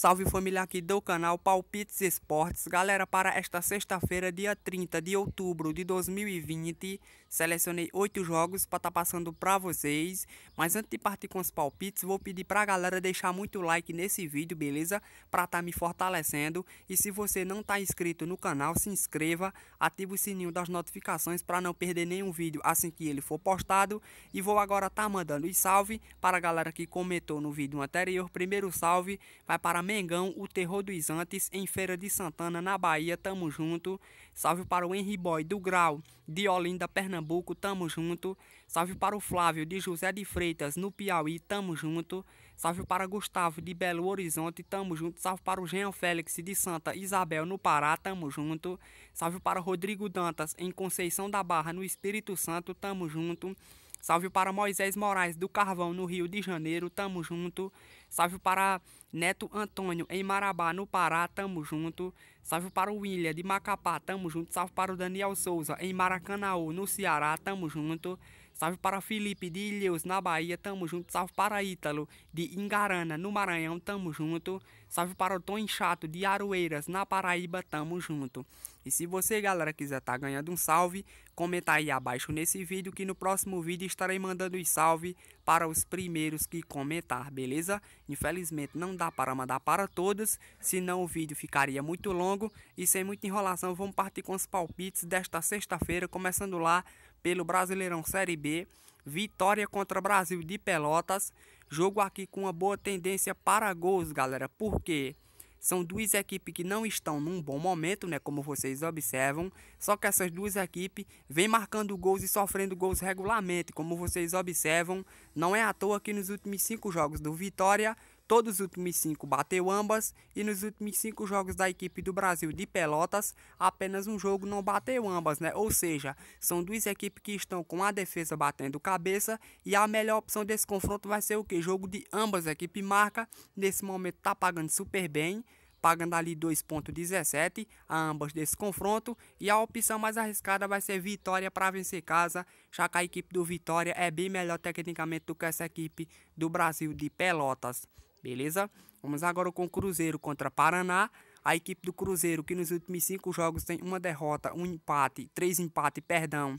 Salve família aqui do canal Palpites Esportes. Galera, para esta sexta-feira, dia 30 de outubro de 2020, Selecionei oito jogos para estar tá passando para vocês. Mas antes de partir com os palpites, vou pedir para a galera deixar muito like nesse vídeo, beleza? Para estar tá me fortalecendo. E se você não está inscrito no canal, se inscreva, ative o sininho das notificações para não perder nenhum vídeo assim que ele for postado. E vou agora estar tá mandando os salve para a galera que comentou no vídeo anterior. Primeiro salve vai para Mengão, o terror dos antes, em Feira de Santana, na Bahia. Tamo junto. Salve para o Henry Boy do Grau, de Olinda, Pernambuco, tamo junto. Salve para o Flávio de José de Freitas, no Piauí, tamo junto. Salve para Gustavo de Belo Horizonte, tamo junto. Salve para o Jean Félix de Santa Isabel, no Pará, tamo junto. Salve para Rodrigo Dantas, em Conceição da Barra, no Espírito Santo, tamo junto. Salve para Moisés Moraes do Carvão, no Rio de Janeiro, tamo junto. Salve para Neto Antônio em Marabá, no Pará, tamo junto. Salve para o William de Macapá, tamo junto. Salve para o Daniel Souza em Maracanaú, no Ceará, tamo junto. Salve para Felipe de Ilheus, na Bahia, tamo junto. Salve para Ítalo de Ingarana, no Maranhão, tamo junto. Salve para o Tom Chato de Aroeiras, na Paraíba, tamo junto. E se você, galera, quiser estar tá ganhando um salve, comenta aí abaixo nesse vídeo que no próximo vídeo estarei mandando os salve para os primeiros que comentar, beleza? Infelizmente não dá para mandar para todos, senão o vídeo ficaria muito longo. E sem muita enrolação, vamos partir com os palpites desta sexta-feira, começando lá pelo Brasileirão Série B. Vitória contra Brasil de Pelotas. Jogo aqui com uma boa tendência para gols, galera. Por quê? Porque... São duas equipes que não estão num bom momento, né, como vocês observam. Só que essas duas equipes vêm marcando gols e sofrendo gols regularmente, como vocês observam. Não é à toa que nos últimos cinco jogos do Vitória Todos os últimos cinco bateu ambas e nos últimos cinco jogos da equipe do Brasil de Pelotas, apenas um jogo não bateu ambas, né? Ou seja, são duas equipes que estão com a defesa batendo cabeça e a melhor opção desse confronto vai ser o que? Jogo de ambas equipes marca. Nesse momento tá pagando super bem pagando ali 2.17 a ambas desse confronto e a opção mais arriscada vai ser Vitória para vencer casa, já que a equipe do Vitória é bem melhor tecnicamente do que essa equipe do Brasil de Pelotas beleza? Vamos agora com o Cruzeiro contra Paraná. A equipe do Cruzeiro, que nos últimos cinco jogos tem uma derrota, um empate, três empates, perdão,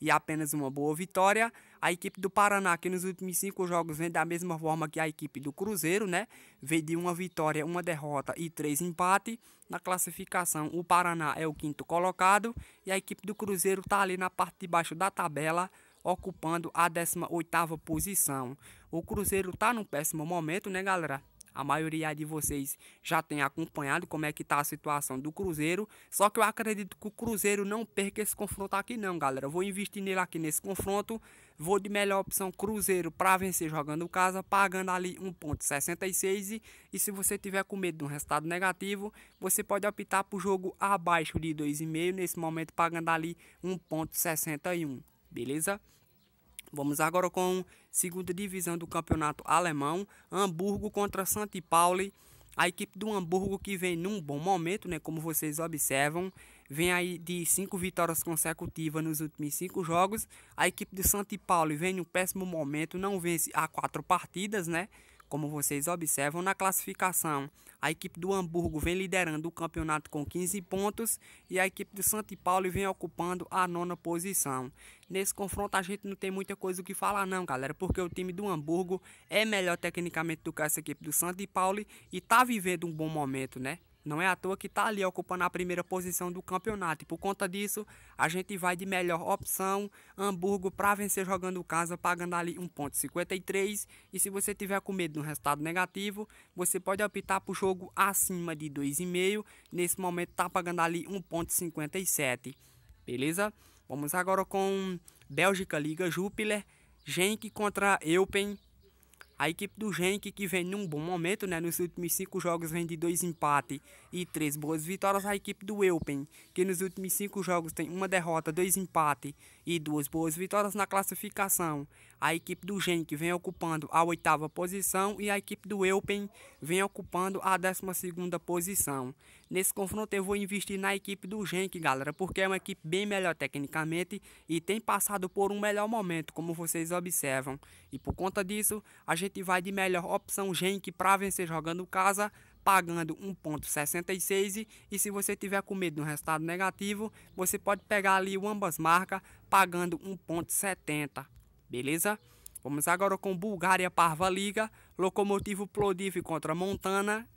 e apenas uma boa vitória. A equipe do Paraná, que nos últimos cinco jogos vem da mesma forma que a equipe do Cruzeiro, né? Vem de uma vitória, uma derrota e três empates. Na classificação, o Paraná é o quinto colocado e a equipe do Cruzeiro está ali na parte de baixo da tabela, ocupando a 18ª posição. O Cruzeiro tá num péssimo momento, né, galera? A maioria de vocês já tem acompanhado como é que tá a situação do Cruzeiro. Só que eu acredito que o Cruzeiro não perca esse confronto aqui não, galera. Eu vou investir nele aqui nesse confronto. Vou de melhor opção Cruzeiro para vencer jogando casa, pagando ali 1.66. E, e se você tiver com medo de um resultado negativo, você pode optar o jogo abaixo de 2,5, nesse momento pagando ali 1.61. Beleza? Vamos agora com segunda divisão do campeonato alemão, Hamburgo contra St. Pauli. A equipe do Hamburgo que vem num bom momento, né, como vocês observam, vem aí de cinco vitórias consecutivas nos últimos cinco jogos. A equipe do St. Pauli vem num péssimo momento, não vence há quatro partidas, né? Como vocês observam na classificação, a equipe do Hamburgo vem liderando o campeonato com 15 pontos e a equipe do São Paulo vem ocupando a nona posição. Nesse confronto a gente não tem muita coisa o que falar não, galera, porque o time do Hamburgo é melhor tecnicamente do que essa equipe do São Paulo e tá vivendo um bom momento, né? Não é à toa que está ali ocupando a primeira posição do campeonato. E por conta disso, a gente vai de melhor opção. Hamburgo para vencer jogando casa, pagando ali 1,53. E se você tiver com medo de um resultado negativo, você pode optar por jogo acima de 2,5. Nesse momento está pagando ali 1,57. Beleza? Vamos agora com Bélgica Liga Júpiter. Genk contra Eupen. A equipe do Genk, que vem num bom momento, né? Nos últimos cinco jogos vem de dois empates e três boas vitórias. A equipe do Eupen, que nos últimos cinco jogos tem uma derrota, dois empates e duas boas vitórias na classificação. A equipe do Genk vem ocupando a oitava posição e a equipe do Eupen vem ocupando a décima segunda posição. Nesse confronto eu vou investir na equipe do Genk, galera, porque é uma equipe bem melhor tecnicamente e tem passado por um melhor momento, como vocês observam. E por conta disso, a gente vai de melhor opção Genk para vencer jogando casa, pagando 1.66 e se você tiver com medo de um resultado negativo, você pode pegar ali o ambas marcas pagando 1.70, beleza? Vamos agora com Bulgária Parva Liga, Locomotivo Plodiv contra Montana,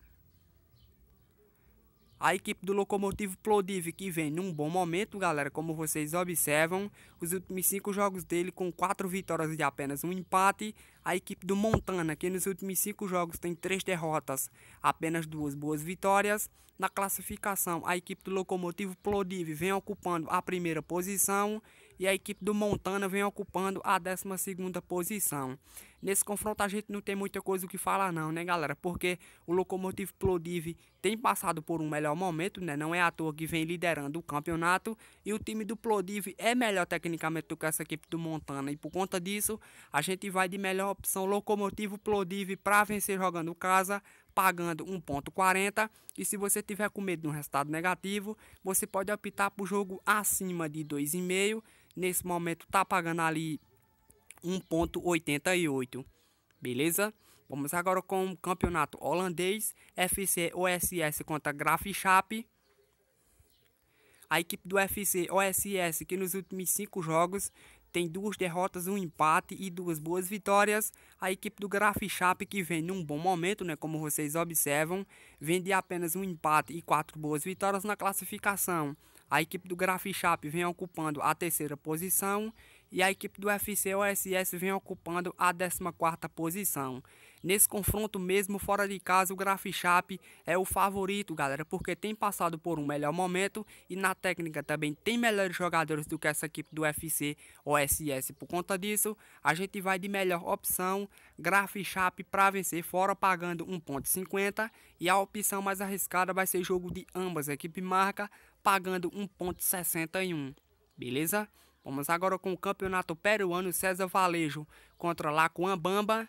a equipe do Locomotivo Plodiv que vem num bom momento, galera, como vocês observam, os últimos cinco jogos dele com quatro vitórias e apenas um empate. A equipe do Montana, que nos últimos cinco jogos tem três derrotas, apenas duas boas vitórias. Na classificação, a equipe do Locomotivo Plodiv vem ocupando a primeira posição e a equipe do Montana vem ocupando a 12 posição. Nesse confronto a gente não tem muita coisa o que falar não, né galera? Porque o Locomotivo Plodiv tem passado por um melhor momento, né? Não é à toa que vem liderando o campeonato e o time do Plodiv é melhor tecnicamente do que essa equipe do Montana e por conta disso a gente vai de melhor opção Locomotivo Plodiv para vencer jogando casa pagando 1.40 e se você tiver com medo de um resultado negativo, você pode optar por jogo acima de 2,5 nesse momento tá pagando ali 1.88, beleza? Vamos agora com o campeonato holandês, FC OSS contra Graf Schaap. A equipe do FC OSS que nos últimos 5 jogos tem duas derrotas, um empate e duas boas vitórias. A equipe do Graf Schaap que vem num bom momento, né, como vocês observam, vende apenas um empate e quatro boas vitórias na classificação. A equipe do Grafichap vem ocupando a terceira posição e a equipe do FC OSS vem ocupando a 14ª posição. Nesse confronto mesmo fora de casa, o Grafichap é o favorito, galera, porque tem passado por um melhor momento e na técnica também tem melhores jogadores do que essa equipe do FC OSS. Por conta disso, a gente vai de melhor opção, Grafichap para vencer fora pagando 1.50 e a opção mais arriscada vai ser jogo de ambas, equipe marca pagando 1,61. Beleza? Vamos agora com o campeonato peruano César Valejo contra Lacuambamba.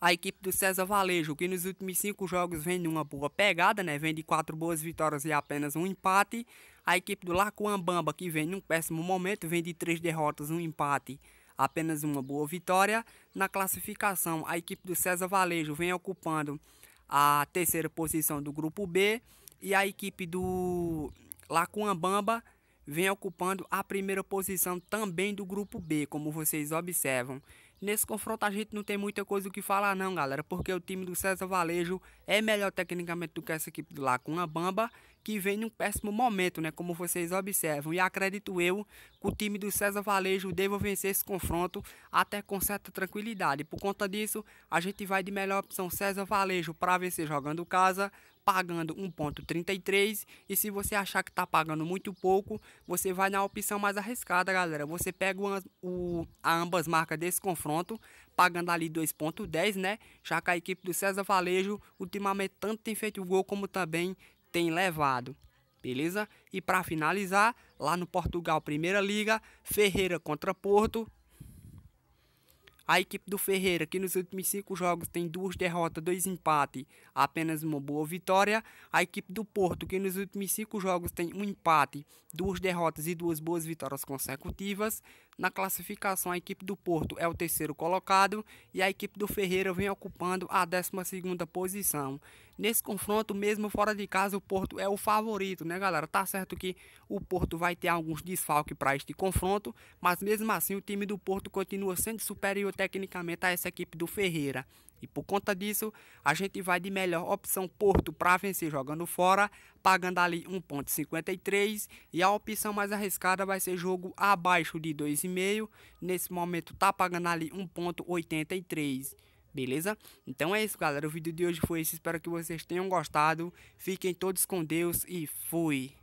A equipe do César Valejo, que nos últimos cinco jogos vem de uma boa pegada, né? Vem de quatro boas vitórias e apenas um empate. A equipe do Lacuambamba, que vem num péssimo momento, vem de três derrotas, um empate, apenas uma boa vitória. Na classificação, a equipe do César Valejo vem ocupando a terceira posição do grupo B. E a equipe do Lacuambamba vem ocupando a primeira posição também do grupo B, como vocês observam. Nesse confronto a gente não tem muita coisa o que falar não, galera, porque o time do César Valejo é melhor tecnicamente do que essa equipe do Lacuna Bamba que vem num péssimo momento, né? Como vocês observam. E acredito eu que o time do César Valejo deva vencer esse confronto até com certa tranquilidade. Por conta disso, a gente vai de melhor opção César Valejo para vencer jogando casa, pagando 1.33 e se você achar que está pagando muito pouco, você vai na opção mais arriscada, galera. Você pega o, o a ambas marcas desse confronto, pagando ali 2.10, né? Já que a equipe do César Valejo ultimamente tanto tem feito gol como também tem levado. Beleza? E para finalizar, lá no Portugal Primeira Liga, Ferreira contra Porto. A equipe do Ferreira, que nos últimos cinco jogos tem duas derrotas, dois empates, apenas uma boa vitória. A equipe do Porto, que nos últimos cinco jogos tem um empate, duas derrotas e duas boas vitórias consecutivas. Na classificação, a equipe do Porto é o terceiro colocado e a equipe do Ferreira vem ocupando a 12ª posição. Nesse confronto, mesmo fora de casa, o Porto é o favorito, né, galera? Tá certo que o Porto vai ter alguns desfalques para este confronto, mas mesmo assim o time do Porto continua sendo superior tecnicamente a essa equipe do Ferreira. E por conta disso, a gente vai de melhor opção Porto para vencer jogando fora, pagando ali 1.53 e a opção mais arriscada vai ser jogo abaixo de 2,5. Nesse momento tá pagando ali 1.83. Beleza? Então é isso, galera. O vídeo de hoje foi esse. Espero que vocês tenham gostado. Fiquem todos com Deus e fui.